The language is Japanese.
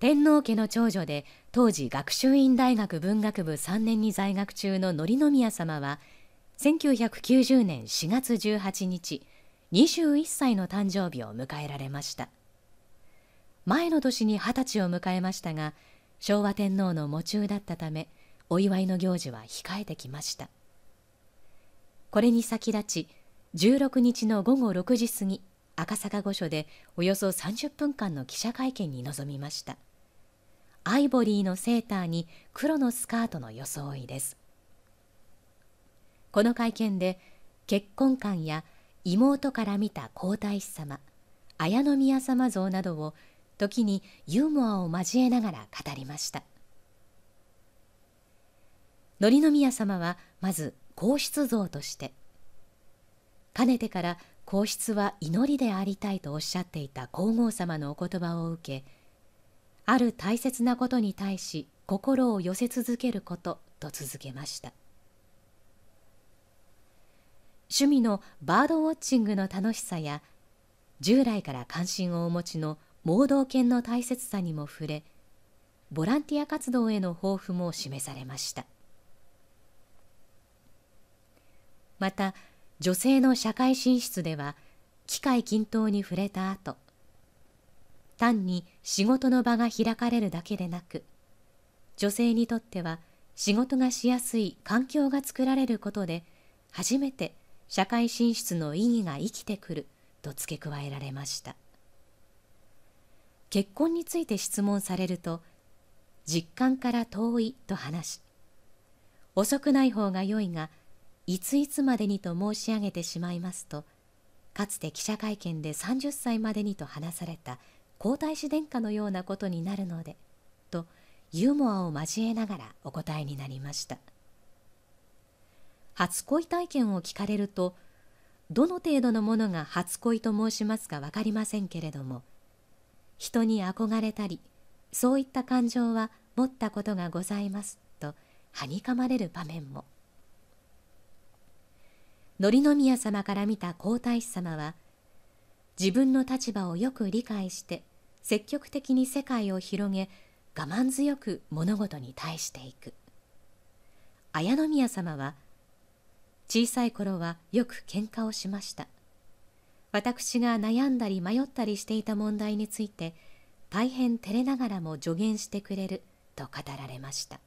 天皇家の長女で当時学習院大学文学部3年に在学中の則宮さまは1990年4月18日21歳の誕生日を迎えられました前の年に二十歳を迎えましたが昭和天皇の喪中だったためお祝いの行事は控えてきましたこれに先立ち16日の午後6時過ぎ赤坂御所でおよそ30分間の記者会見に臨みましたアイボリーのセーターに黒のスカートの装いですこの会見で結婚観や妹から見た皇太子様綾宮様像などを時にユーモアを交えながら語りました紀宮様はまず皇室像としてかねてから皇室は祈りでありたいとおっしゃっていた皇后様のお言葉を受けある大切なことに対し心を寄せ続けることと続けました趣味のバードウォッチングの楽しさや従来から関心をお持ちの盲導犬の大切さにも触れボランティア活動への抱負も示されましたまた女性の社会進出では機会均等に触れた後単に仕事の場が開かれるだけでなく女性にとっては仕事がしやすい環境が作られることで初めて社会進出の意義が生きてくると付け加えられました結婚について質問されると実感から遠いと話し遅くない方が良いがいついつまでにと申し上げてしまいますとかつて記者会見で30歳までにと話された皇太子殿下のようなことになるのでとユーモアを交えながらお答えになりました初恋体験を聞かれるとどの程度のものが初恋と申しますか分かりませんけれども人に憧れたりそういった感情は持ったことがございますとはにかまれる場面も則宮様から見た皇太子様は自分の立場をよく理解して積極的に世界を広げ我慢強く物事に対していく綾宮様は小さい頃はよく喧嘩をしました私が悩んだり迷ったりしていた問題について大変照れながらも助言してくれると語られました